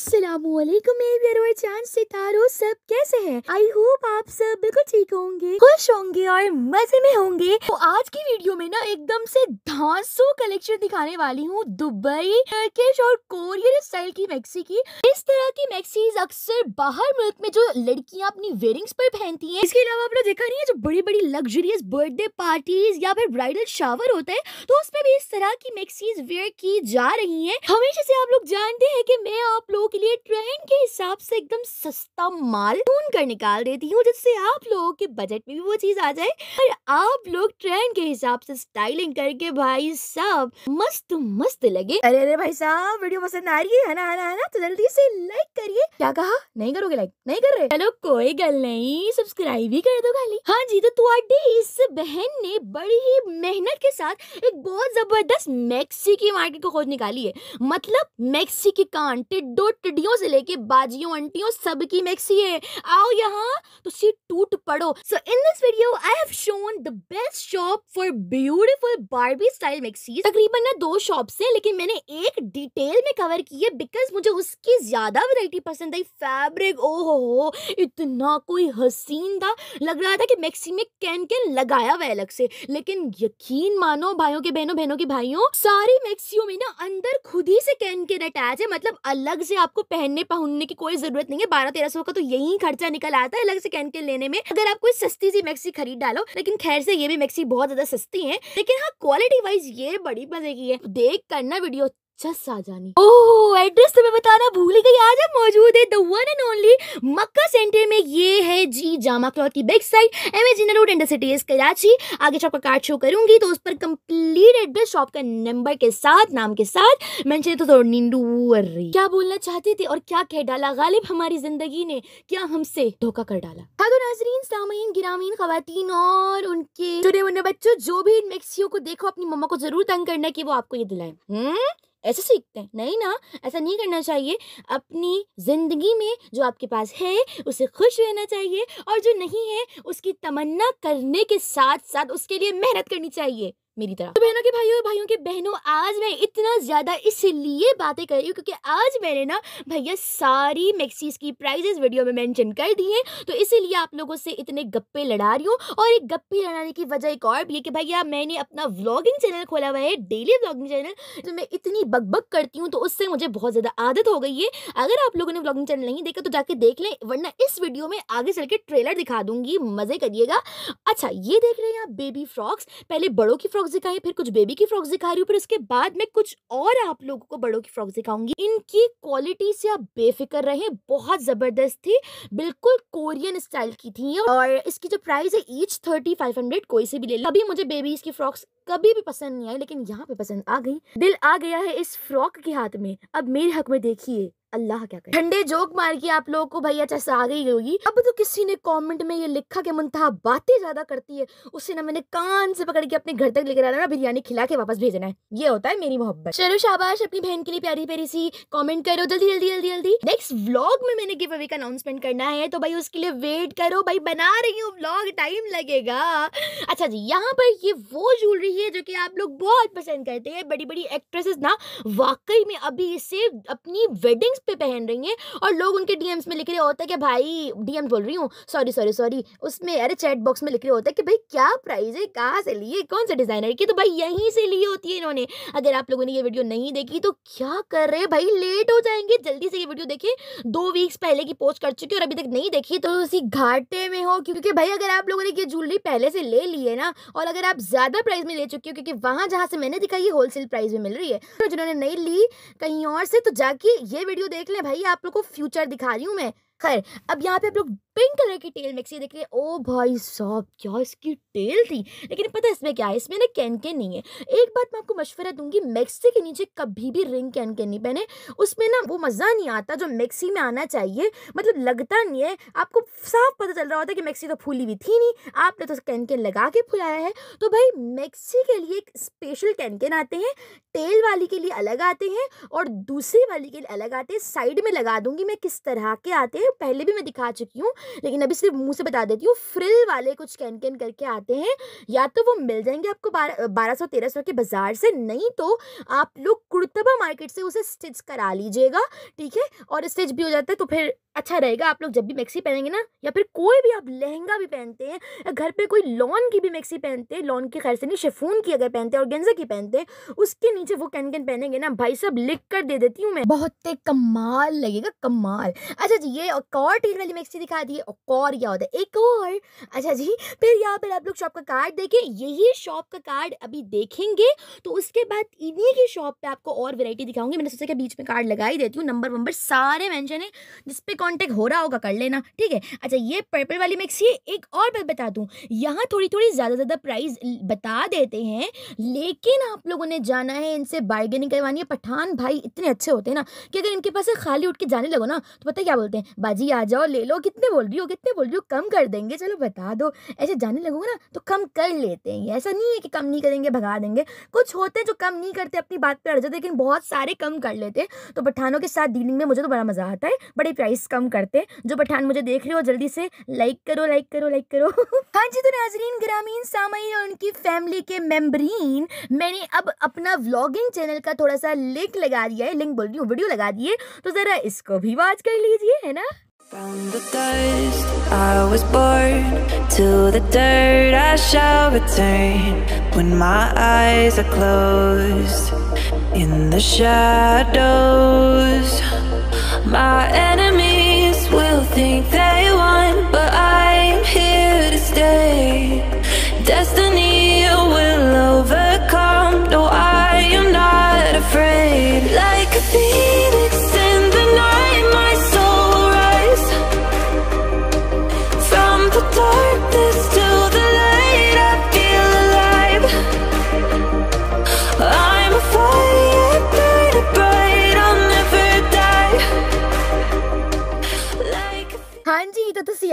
असलम चांद सब कैसे हैं? आई होप आप सब बिल्कुल ठीक होंगे खुश होंगे और मजे में होंगे तो आज की वीडियो में ना एकदम से धांसू कलेक्शन दिखाने वाली हूँ दुबई टर्किश और कोरियन स्टाइल की मैक्सी की इस तरह की मैक्सीज अक्सर बाहर मुल्क में जो लड़कियाँ अपनी वेयरिंग्स पर पहनती है इसके अलावा आपने देखा नहीं है जो बड़ी बड़ी लग्जरियस बर्थडे पार्टीज या फिर ब्राइडल शावर होता है तो उसमें भी इस तरह की मैक्सीज वेयर की जा रही है हमेशा से आप लोग जानते हैं की मैं आप लोग के लिए ट्रेंड के हिसाब से एकदम सस्ता माल ढूंढ कर निकाल देती हूँ जिससे आप लोगों के बजट में भी वो चीज आ जाए और आप लोग ट्रेंड के हिसाब से स्टाइलिंग करके भाई साहब मस्त मस्त लगे अरे अरे भाई साहब वीडियो पसंद आ रही है ना है ना ना तो जल्दी से लाइक करिए क्या कहा नहीं करोगे लाइक नहीं कर रहे चलो कोई गल नहीं सब्सक्राइब ही कर दो खाली हाँ जी तो इस बहन ने बड़ी ही मेहनत के साथ एक बहुत जबरदस्त मैक्सी की मार्केट को खोज निकाली है मतलब मैक्सी की कान टिड्डो और से लेके बाजियों अंटियों सबकी मिक्सी है आओ यहाँ तो सी टूट पड़ो so in this video I have shown the best shop for beautiful Barbie style maxis तकरीबन ना दो शॉप्स हैं लेकिन मैंने एक डिटेल में कवर की है बिकॉज मुझे उसकी ज्यादा वैरायटी पसंद आई फैब्रिक ओ हो इतना कोई हसीन था लग रहा था कि मैक्सी में कैन कैन लगाया हुआ अलग से लेकिन यकीन मानो भाइयों के बहनों बहनों के भाइयों सारी मैक्सियों में ना अंदर खुद ही से कैन कैन अटैच है मतलब अलग से आपको पहनने पहनने की कोई जरूरत नहीं है बारह तेरह सौ का तो यही खर्चा निकल आता है अलग से कैंटीन लेने में अगर आप कोई सस्ती सी मैक्सी खरीद डालो लेकिन खैर से ये भी मैक्सी बहुत ज्यादा सस्ती है लेकिन हाँ क्वालिटी वाइज ये बड़ी मजे की है देख करना वीडियो अच्छा साजानी ओह एड्रेस तुम्हें बताना भूल ही गई आज हम मौजूद है the one and only Mecca center में ये है जी जामा क्लॉथ की big side M A road इंडर सिटी इज कराची आगे शॉप का कार्ड शो करूंगी तो उस पर कंप्लीट एड्रेस शॉप का नंबर के साथ नाम के साथ मैंशन तो, तो रही क्या बोलना चाहते थे और क्या कह डाला गालिब हमारी जिंदगी ने क्या हमसे धोखा कर डाला हेलो नाजरीन सामीन ग्रामीण खातन और उनके छोटे बच्चों जो भी इन मिक्सियों को देखो अपनी मम्मा को जरूर तंग करना की वो आपको ये दिलाए हम्म? ऐसे सीखते हैं नहीं ना ऐसा नहीं करना चाहिए अपनी ज़िंदगी में जो आपके पास है उसे खुश रहना चाहिए और जो नहीं है उसकी तमन्ना करने के साथ साथ उसके लिए मेहनत करनी चाहिए मेरी तरह तो बहनों के भाइयों भाइयों के बहनों आज मैं इतना ज़्यादा इसलिए बातें कर रही हूँ क्योंकि आज मैंने ना भैया सारी मैक्सीज की प्राइजेस वीडियो में मैंशन कर दी हैं तो इसीलिए आप लोगों से इतने गप्पे लड़ा रही हूँ और एक गप्पे लड़ाने की वजह एक और भी है कि भैया मैंने अपना व्लॉगिंग चैनल खोला हुआ है डेली व्लॉगिंग चैनल तो मैं इतनी बकबक करती हूँ तो उससे मुझे बहुत ज़्यादा आदत हो गई है अगर आप लोगों ने व्लॉगिंग चैनल नहीं देखा तो जाके देख लें वरना इस वीडियो में आगे चल के ट्रेलर दिखा दूंगी मज़े करिएगा अच्छा ये देख रहे हैं आप बेबी फ्रॉक्स पहले बड़ों की फ्रॉक्स फ्रॉक्स दिखाई फिर कुछ बेबी की फ्रॉक्स दिखा रही हूँ फिर उसके बाद में कुछ और आप लोगों को बड़ों की फ्रॉक्स दिखाऊंगी इनकी क्वालिटी से आप बेफिक्र रहे बहुत जबरदस्त थी बिल्कुल कोरियन स्टाइल की थी और इसकी जो प्राइस है ईच थर्टी फाइव हंड्रेड कोई से भी ले अभी मुझे बेबी इसकी फ्रॉक्स कभी भी पसंद नहीं आई लेकिन यहाँ पे पसंद आ गई दिल आ गया है इस फ्रॉक के हाथ में अब मेरे हक में देखिए अल्लाह क्या करे ठंडे जोक मार के आप लोगों को भैया चाहे आ गई होगी अब तो किसी ने कमेंट में ये लिखा कि मुंतहा बातें ज्यादा करती है उसे ना मैंने कान से पकड़ के अपने घर तक लेकर आना ना बिरयानी खिला के वापस भेजना है ये होता है मेरी मोहब्बत चलो शाबाश अपनी बहन के लिए प्यारी प्यारी सी कॉमेंट करो जल्दी जल्दी जल्दी जल्दी नेक्स्ट व्लॉग में मैंने गिव अवे का अनाउंसमेंट करना है तो भाई उसके लिए वेट करो भाई बना रही हूँ व्लॉग टाइम लगेगा अच्छा जी यहाँ पर ये वो ज्वेलरी है जो की आप लोग बहुत पसंद करते हैं बड़ी बड़ी एक्ट्रेसेस ना वाकई में अभी इसे अपनी वेडिंग्स फेस पे पहन रही हैं और लोग उनके डीएम्स में लिख रहे होते हैं कि भाई डीएम बोल रही हूँ सॉरी सॉरी सॉरी उसमें अरे चैट बॉक्स में लिख रहे होता है कि भाई क्या प्राइस है कहाँ से लिए कौन से डिज़ाइनर की तो भाई यहीं से लिए होती है इन्होंने अगर आप लोगों ने ये वीडियो नहीं देखी तो क्या कर रहे हैं भाई लेट हो जाएंगे जल्दी से ये वीडियो देखिए दो वीक्स पहले की पोस्ट कर चुकी है और अभी तक नहीं देखी तो उसी घाटे में हो क्योंकि भाई अगर आप लोगों ने ये ज्वेलरी पहले से ले ली है ना और अगर आप ज़्यादा प्राइस में ले चुके हो क्योंकि वहां जहां से मैंने दिखाई होलसेल प्राइस में मिल रही है तो जिन्होंने नहीं ली कहीं और से तो जाके ये वीडियो देख ले भाई आप लोग को फ्यूचर दिखा रही हूँ मैं खैर अब यहाँ पे आप लोग पिंक कलर की टेल मिक्सी देख रही है ओ भाई साहब क्या इसकी टेल थी लेकिन पता है इसमें क्या है इसमें ना कैन कैन नहीं है एक बात मैं आपको मशवरा दूंगी मिक्सी के नीचे कभी भी रिंग कैन कैन नहीं पहने उसमें ना वो मज़ा नहीं आता जो मिक्सी में आना चाहिए मतलब लगता नहीं है आपको साफ पता चल रहा होता है कि मिक्सी तो फूली हुई थी नहीं आपने तो कैन कैन लगा के फुलाया है तो भाई मिक्सी के लिए एक स्पेशल कैन कैन आते हैं टेल वाली के लिए अलग आते हैं और दूसरी वाली के लिए अलग आते हैं साइड में लगा दूंगी मैं किस तरह के आते हैं पहले भी मैं दिखा चुकी हूँ लेकिन अभी सिर्फ मुंह से बता देती हूँ फ्रिल वाले कुछ कैन कैन करके आते हैं या तो वो मिल जाएंगे आपको बारह सौ तेरह सौ के बाज़ार से नहीं तो आप लोग कुर्तबा मार्केट से उसे स्टिच करा लीजिएगा ठीक है और स्टिच भी हो जाता है तो फिर अच्छा रहेगा आप लोग जब भी मैक्सी पहनेंगे ना या फिर कोई भी आप लहंगा भी पहनते हैं या घर पे कोई लॉन की भी मैक्सी पहनते हैं लॉन की खैर से नहीं शेफून की अगर पहनते हैं और गेंजा की पहनते हैं उसके नीचे वो कैन कैन पहनेंगे ना भाई सब लिख कर दे देती हूँ मैं बहुत कमाल लगेगा कमाल अच्छा जी ये और टील वाली मैक्सी दिखा दी और क्या होता है एक और अच्छा जी फिर यहाँ पर आप लोग शॉप का कार्ड देखें यही शॉप का कार्ड अभी देखेंगे तो उसके बाद इन्हीं की शॉप पर आपको और वेराइटी दिखाऊंगी मैंने सोचा कि बीच में कार्ड लगा ही देती हूँ नंबर वंबर सारे मैंशन है जिसपे कॉन्टेक्ट हो रहा होगा कर लेना ठीक है अच्छा ये पर्पल वाली मिक्स ये एक और बात बता दूँ यहाँ थोड़ी थोड़ी ज़्यादा ज़्यादा प्राइस बता देते हैं लेकिन आप लोगों ने जाना है इनसे बार्गेनिंग करवानी है पठान भाई इतने अच्छे होते हैं ना कि अगर इनके पास खाली उठ के जाने लगो ना तो पता क्या बोलते हैं बाजी आ जाओ ले लो कितने बोल रही हो कितने बोल रही हो कम कर देंगे चलो बता दो ऐसे जाने लगोगे ना तो कम कर लेते हैं ऐसा नहीं है कि कम नहीं करेंगे भगा देंगे कुछ होते हैं जो कम नहीं करते अपनी बात पर अड़ जाते लेकिन बहुत सारे कम कर लेते हैं तो पठानों के साथ डीलिंग में मुझे तो बड़ा मज़ा आता है बड़े प्राइस कम करते जो पठान मुझे देख रहे हो जल्दी से लाइक करो लाइक करो लाइक करो हाँ जी तो नाजरीन ग्रामीण सामयी और उनकी फैमिली के मेम्बरीन मैंने अब अपना व्लॉगिंग चैनल का थोड़ा सा लिंक लगा दिया है लिंक बोल रही हूँ वीडियो लगा दिए तो ज़रा इसको भी वॉच कर लीजिए है ना From the dust, I was born To the dirt I shall return When my eyes are closed In the shadows My enemy think they won, but I'm here to stay. Destiny.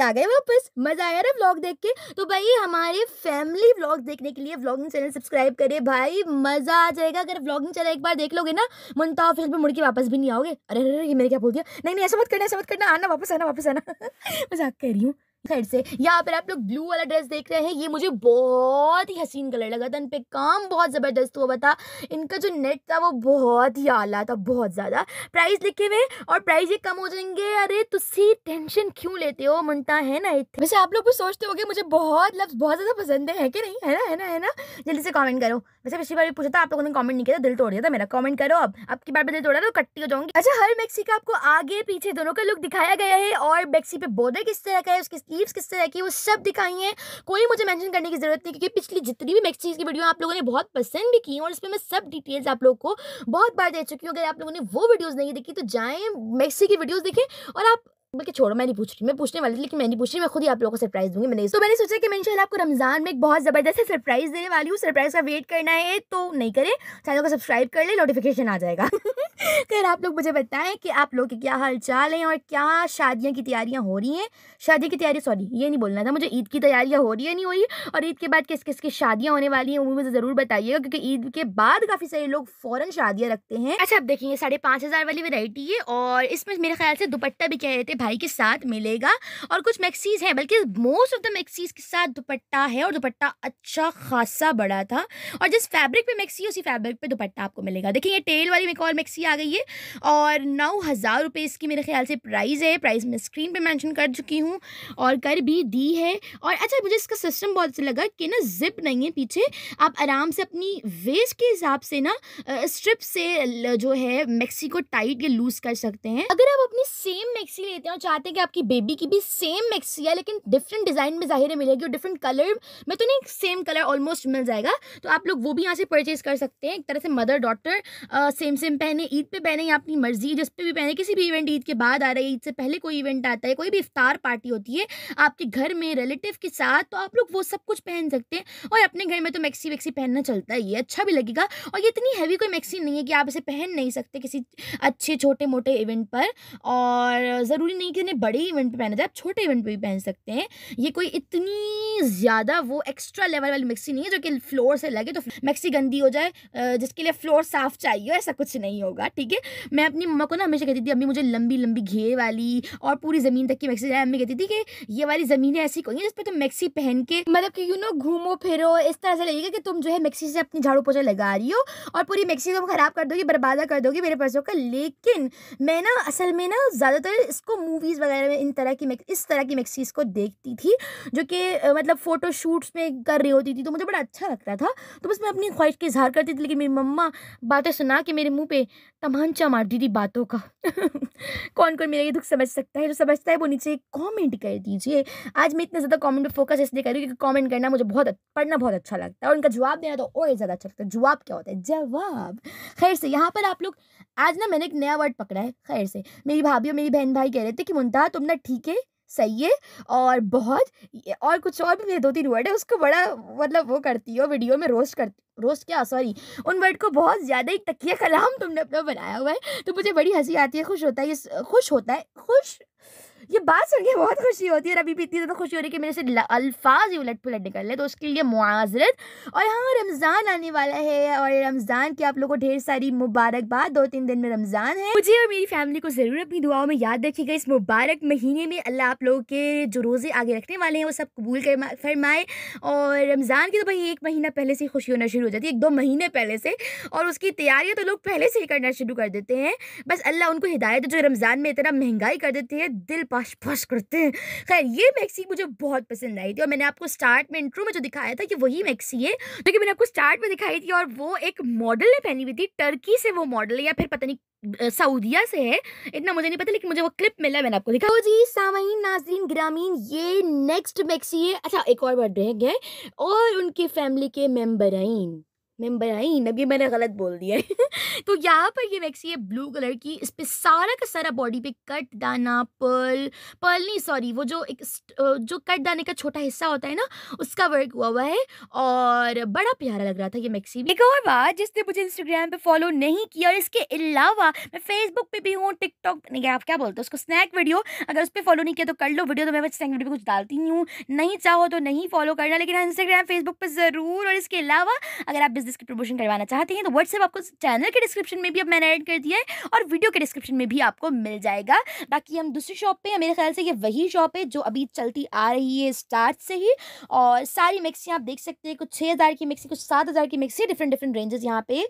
आ गए वापस मज़ा आया ना vlog देख के तो भाई हमारे फैमिली व्लॉग देखने के लिए व्लॉगिंग चैनल सब्सक्राइब करे भाई मज़ा आ जाएगा अगर व्लॉगिंग चैनल एक बार देख लोगे ना मुनता तो ऑफिस में मुड़ के वापस भी नहीं आओगे अरे अरे ये क्या बोल दिया नहीं नहीं ऐसा मत करना ऐसा मत करना आना वापस आना वापस आना मजाक कह रही हूँ साइड से यहाँ पर आप लोग ब्लू वाला ड्रेस देख रहे हैं ये मुझे बहुत ही हसीन कलर लगा था इन पे काम बहुत ज़बरदस्त हुआ था इनका जो नेट था वो बहुत ही आला था बहुत ज़्यादा प्राइस लिखे हुए और प्राइस ये कम हो जाएंगे अरे तुसी टेंशन क्यों लेते हो मनता है ना इतने वैसे आप लोग भी सोचते हो मुझे बहुत लफ्स बहुत ज़्यादा पसंद है कि नहीं है ना है ना है ना जल्दी से कॉमेंट करो वैसे पिछली बार भी पूछा था आप लोगों ने कॉमेंट नहीं किया दिल तोड़ दिया था मेरा कॉमेंट करो अब आपकी बार में दिल तोड़ा तो कट्टी हो जाऊंगी अच्छा हर मैक्सी का आपको आगे पीछे दोनों का लुक दिखाया गया है और मैक्सी पे बॉर्डर किस तरह का है उसकी लीव्स किस तरह की वो सब दिखाई है कोई मुझे मेंशन करने की ज़रूरत नहीं क्योंकि पिछली जितनी भी मैक्सीज की वीडियो आप लोगों ने बहुत पसंद भी की और इसमें मैं सब डिटेल्स आप लोग को बहुत बार दे चुकी हूँ अगर आप लोगों ने वो वीडियोज़ नहीं देखी तो जाए मैक्सी की वीडियोज़ देखें और आप बल्कि छोड़ो मैं नहीं पूछ रही मैं पूछने वाली थी लेकिन मैं नहीं पूछ रही मैं खुद ही आप लोगों को सरप्राइज दूंगी मैंने तो मैंने सोचा कि मैं इंशाल्लाह आपको रमजान में एक बहुत ज़बरदस्त सरप्राइज देने वाली हूँ सरप्राइज का वेट करना है तो नहीं करें चैनल को सब्सक्राइब कर ले नोटिफिकेशन आ जाएगा खैर आप लोग मुझे बताएं कि आप लोग के क्या हाल चाल हैं और क्या शादियाँ की तैयारियां हो रही हैं शादी की तैयारी सॉरी ये नहीं बोलना था मुझे ईद की तैयारियां हो रही है नहीं हो रही और ईद के बाद किस किस की शादियां होने वाली हैं वो मुझे ज़रूर बताइएगा क्योंकि ईद के बाद काफ़ी सारे लोग फ़ौरन शादियाँ रखते हैं अच्छा आप देखेंगे साढ़े पाँच हज़ार वाली वेराइटी है और इसमें मेरे ख्याल से दुपट्टा भी कह रहे थे भाई के साथ मिलेगा और कुछ मैक्सीज़ हैं बल्कि मोस्ट ऑफ द मैक्सीज़ के साथ दुपट्टा है और दुपट्टा अच्छा खासा बड़ा था और जिस फैब्रिक पे मैक्सी उसी फैब्रिक पे दुपट्टा आपको मिलेगा देखिए ये टेल वाली एक और मैक्सी आ गई है और नौ हज़ार रुपये इसकी मेरे ख्याल से प्राइस है प्राइस मैं स्क्रीन पे मेंशन कर चुकी हूँ और कर भी दी है और अच्छा मुझे इसका सिस्टम बहुत अच्छा लगा कि ना जिप नहीं है पीछे आप आराम से अपनी वेस्ट के हिसाब से ना स्ट्रिप से जो है मैक्सी को टाइट या लूज़ कर सकते हैं अगर आप अपनी सेम मैक्सी लेते हैं और चाहते हैं कि आपकी बेबी की भी सेम मैक्सी है लेकिन डिफरेंट डिज़ाइन में ज़ाहिर मिलेगी और डिफरेंट कलर में तो नहीं सेम कलर ऑलमोस्ट मिल जाएगा तो आप लोग वो भी यहाँ से परचेज़ कर सकते हैं एक तरह से मदर डॉटर सेम सेम पहने ईद ईद पे पहने या अपनी मर्जी जिस पे भी पहने किसी भी इवेंट ईद के बाद आ रहा है ईद से पहले कोई इवेंट आता है कोई भी इफ्तार पार्टी होती है आपके घर में रिलेटिव के साथ तो आप लोग वो सब कुछ पहन सकते हैं और अपने घर में तो मैक्सी वैक्सी पहनना चलता ही है अच्छा भी लगेगा और ये इतनी हैवी कोई मैक्सी नहीं है कि आप इसे पहन नहीं सकते किसी अच्छे छोटे मोटे इवेंट पर और ज़रूरी नहीं कि इन्हें बड़े इवेंट पर पहना जाए आप छोटे इवेंट पर भी पहन सकते हैं ये कोई इतनी ज़्यादा वो एक्स्ट्रा लेवल वाली मैक्सी नहीं है जो कि फ्लोर से लगे तो मैक्सी गंदी हो जाए जिसके लिए फ्लोर साफ चाहिए ऐसा कुछ नहीं होगा ठीक है मैं अपनी मम्मा को ना हमेशा कहती थी अम्मी मुझे लंबी लंबी घेर वाली और पूरी ज़मीन तक की मैक्सी अम्मी कहती थी कि ये वाली ज़मीनें ऐसी कोई जिस पर तुम मैक्सी पहन के मतलब कि यू नो घूमो फिरो इस तरह से लगेगा कि तुम जो है मैक्सी से अपनी झाड़ू पोछा लगा रही हो और पूरी मैक्सी को ख़राब कर दोगी बर्बादा कर दोगी मेरे पर्सों का लेकिन मैं ना असल में ना ज़्यादातर इसको मूवीज़ वगैरह में इन तरह की इस तरह की मैक्सीज़ को देखती थी जो कि मतलब फ़ोटो शूट्स में कर रही होती थी तो मुझे बड़ा अच्छा लगता था तो बस मैं अपनी ख्वाहिश का इजहार करती थी लेकिन मेरी मम्मा बातें सुना के मेरे मुँह पर तमांचा मार दी थी बातों का कौन कौन मेरा ये दुख समझ सकता है जो समझता है वो नीचे कमेंट कर दीजिए आज मैं इतना ज़्यादा कमेंट पर फोकस इसलिए कर रही हूँ क्योंकि कमेंट करना मुझे बहुत पढ़ना बहुत अच्छा लगता है और उनका जवाब देना तो और ज़्यादा अच्छा लगता है जवाब क्या होता है जवाब खैर से यहाँ पर आप लोग आज ना मैंने एक नया वर्ड पकड़ा है खैर से मेरी भाभी और मेरी बहन भाई कह रहे थे कि मुंता तुम ना ठीक है सही है और बहुत और कुछ और भी मेरे दो तीन वर्ड है उसको बड़ा मतलब वो करती हो वीडियो में रोस्ट करती रोस्ट क्या सॉरी उन वर्ड को बहुत ज़्यादा एक तकिया कलाम तुमने अपना बनाया हुआ है तो मुझे बड़ी हंसी आती है खुश होता है ये खुश होता है खुश ये बात सुन के बहुत खुशी होती है और अभी भी इतनी ज़्यादा खुशी हो रही है कि मेरे से अल्फाज ही उलट पुलट निकल रहे तो उसके लिए मुआजरत और हाँ रमज़ान आने वाला है और रमज़ान की आप लोगों को ढेर सारी मुबारकबाद दो तीन दिन में रमज़ान है मुझे और मेरी फैमिली को ज़रूर अपनी दुआओं में याद रखिएगा इस मुबारक महीने में अल्लाह आप लोगों के जो रोज़े आगे रखने वाले हैं वो सब कबूल कर फरमाए और रमज़ान की तो भाई एक महीना पहले से खुशी होना शुरू हो जाती है एक दो महीने पहले से और उसकी तैयारियाँ तो लोग पहले से ही करना शुरू कर देते हैं बस अल्लाह उनको हिदायत जो रमज़ान में इतना महंगाई कर देती है दिल पाश पाश करते हैं खैर ये मैक्सी मुझे बहुत पसंद आई थी और मैंने आपको स्टार्ट में इंट्रो में जो दिखाया था कि वही मैक्सी है जो कि मैंने आपको स्टार्ट में दिखाई थी और वो एक मॉडल ने पहनी हुई थी टर्की से वो मॉडल या फिर पता नहीं सऊदिया से है इतना मुझे नहीं पता लेकिन मुझे वो क्लिप मिला मैंने आपको दिखा जी सामीन नाजरीन ग्रामीण ये नेक्स्ट मैक्सी है अच्छा एक और बर्थडे है और उनके फैमिली के मेम्बर आइन मैम बनाई नबी मैंने गलत बोल दिया है तो यहाँ पर ये वैक्सी है ब्लू कलर की इस पर सारा का सारा बॉडी पे कट दाना पर्ल पर्ल नहीं सॉरी वो जो एक जो कट दाने का छोटा हिस्सा होता है ना उसका वर्क हुआ हुआ है और बड़ा प्यारा लग रहा था ये मैक्सी एक और बात जिसने मुझे इंस्टाग्राम पे फॉलो नहीं किया और इसके अलावा मैं फेसबुक पे भी हूँ टिकटॉक नहीं आप क्या बोलते हो उसको स्नैक वीडियो अगर उस पर फॉलो नहीं किया तो कर लो वीडियो तो मैं स्नैक वीडियो कुछ डालती नहीं हूँ नहीं चाहो तो नहीं फॉलो करना लेकिन इंस्टाग्राम फेसबुक पर ज़रूर और इसके अलावा अगर आप बिजनेस प्रमोशन करवाना चाहते हैं तो व्हाट्सएप आपको चैनल के डिस्क्रिप्शन में भी अब मैंने ऐड कर दिया है और वीडियो के डिस्क्रिप्शन में भी आपको मिल जाएगा बाकी हम दूसरी शॉप पर मेरे ख्याल से ये वही शॉप है जो अभी चलती आ रही है स्टार्ट से ही और सारी मिक्सियाँ आप देख सकते हैं कुछ छः हज़ार की मिक्सी कुछ सात हज़ार की मिक्सी डिफरेंट डिफरेंट रेंजेस यहाँ पे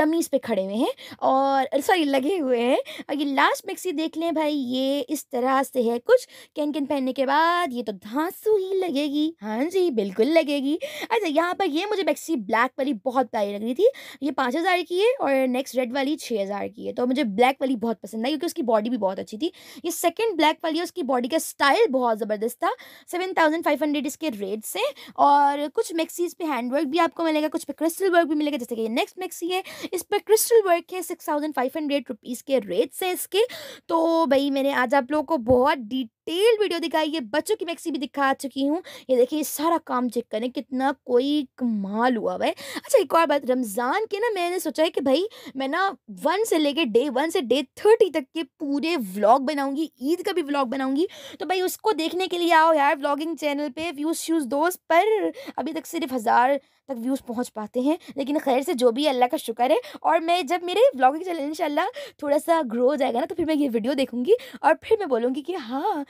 डमीज़ पे खड़े हुए हैं और सॉरी लगे हुए हैं और ये लास्ट मिक्सी देख लें भाई ये इस तरह से है कुछ कैन कैन पहनने के बाद ये तो धांसू ही लगेगी हाँ जी बिल्कुल लगेगी अच्छा यहाँ पर ये मुझे मिक्सी ब्लैक वाली बहुत बहुत प्यारी लग रही थी ये पाँच हज़ार की है और नेक्स्ट रेड वाली छः हज़ार की है तो मुझे ब्लैक वाली बहुत पसंद आई क्योंकि उसकी बॉडी भी बहुत अच्छी थी ये सेकंड ब्लैक वाली है उसकी बॉडी का स्टाइल बहुत ज़बरदस्त था सेवन थाउजेंड फाइव हंड्रेड इसके रेट्स हैं और कुछ मैक्सीज पे हैंड वर्क भी आपको मिलेगा कुछ पे क्रिस्टल वर्क भी मिलेगा जैसे कि ये नेक्स्ट मैक्सी है इस पर क्रिस्टल वर्क है six thousand five hundred rupees के रेट्स हैं इसके तो भाई मैंने आज आप लोगों को बहुत डिटेल डिटेल वीडियो दिखाई है बच्चों की मैक्सी भी दिखा चुकी हूँ ये देखिए सारा काम चेक करें कितना कोई कमाल हुआ है अच्छा एक और बात रमज़ान के ना मैंने सोचा है कि भाई मैं ना वन से लेके डे वन से डे थर्टी तक के पूरे व्लॉग बनाऊंगी ईद का भी व्लॉग बनाऊंगी तो भाई उसको देखने के लिए आओ यार व्लॉगिंग चैनल पे व्यूज़ श्यूज़ दोस्त पर अभी तक सिर्फ हज़ार तक व्यूज़ पहुँच पाते हैं लेकिन खैर से जो भी अल्लाह का शुक्र है और मैं जब मेरे ब्लॉगिंग चैनल इन थोड़ा सा ग्रो हो जाएगा ना तो फिर मैं ये वीडियो देखूँगी और फिर मैं बोलूँगी कि हाँ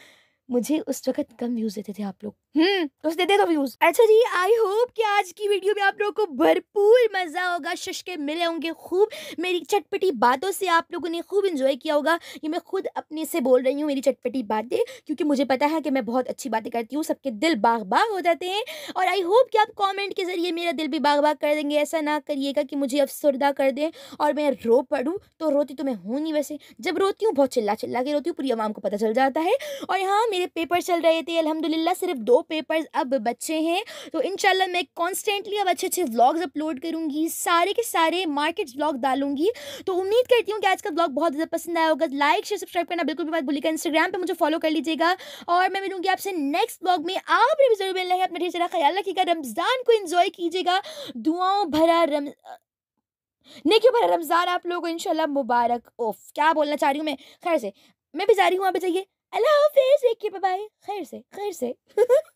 मुझे उस वक्त कम व्यूज देते थे आप लोग हम्म तो देते तो व्यूज अच्छा जी आई होप कि आज की वीडियो में आप लोगों को भरपूर मजा होगा शशके मिले होंगे खूब मेरी चटपटी बातों से आप लोगों ने खूब इंजॉय किया होगा ये मैं खुद अपने से बोल रही हूँ मेरी चटपटी बातें क्योंकि मुझे पता है कि मैं बहुत अच्छी बातें करती हूँ सबके दिल बाग बाग हो जाते हैं और आई होप कि आप कॉमेंट के जरिए मेरा दिल भी बाग बाग कर देंगे ऐसा ना करिएगा कि मुझे अफसरदा कर दें और मैं रो पढ़ूँ तो रोती तो मैं हूँ नहीं वैसे जब रोती हूँ बहुत चिल्ला चिल्ला के रोती हूँ पूरी आवाम को पता चल जाता है और यहाँ मेरे पेपर चल रहे थे अलहमदिल्ला सिर्फ दो पेपर्स अब बच्चे हैं तो इन मैं कॉन्स्टेंटली अब अच्छे अच्छे व्लॉग्स अपलोड करूँगी सारे के सारे मार्केट्स ब्लॉग डालूंगी तो उम्मीद करती हूँ कि आज का ब्लॉग बहुत ज़्यादा पसंद आया होगा लाइक शेयर सब्सक्राइब करना बिल्कुल भी बात भूलिएगा इंस्टाग्राम पर मुझे फॉलो कर लीजिएगा और मैं मिलूंगी आपसे नेक्स्ट ब्लॉग में आप भी जरूर मिलना है अपना ढेर सारा ख्याल रखिएगा रमज़ान को इन्जॉय कीजिएगा दुआओं भरा रम नेकी भरा रमज़ान आप लोगों को इनशाला मुबारक ओफ क्या बोलना चाह रही हूँ मैं खैर से मैं भी जा रही हूँ आप बताइए अल्लाह हाफिज देखिए बाय खैर से खैर से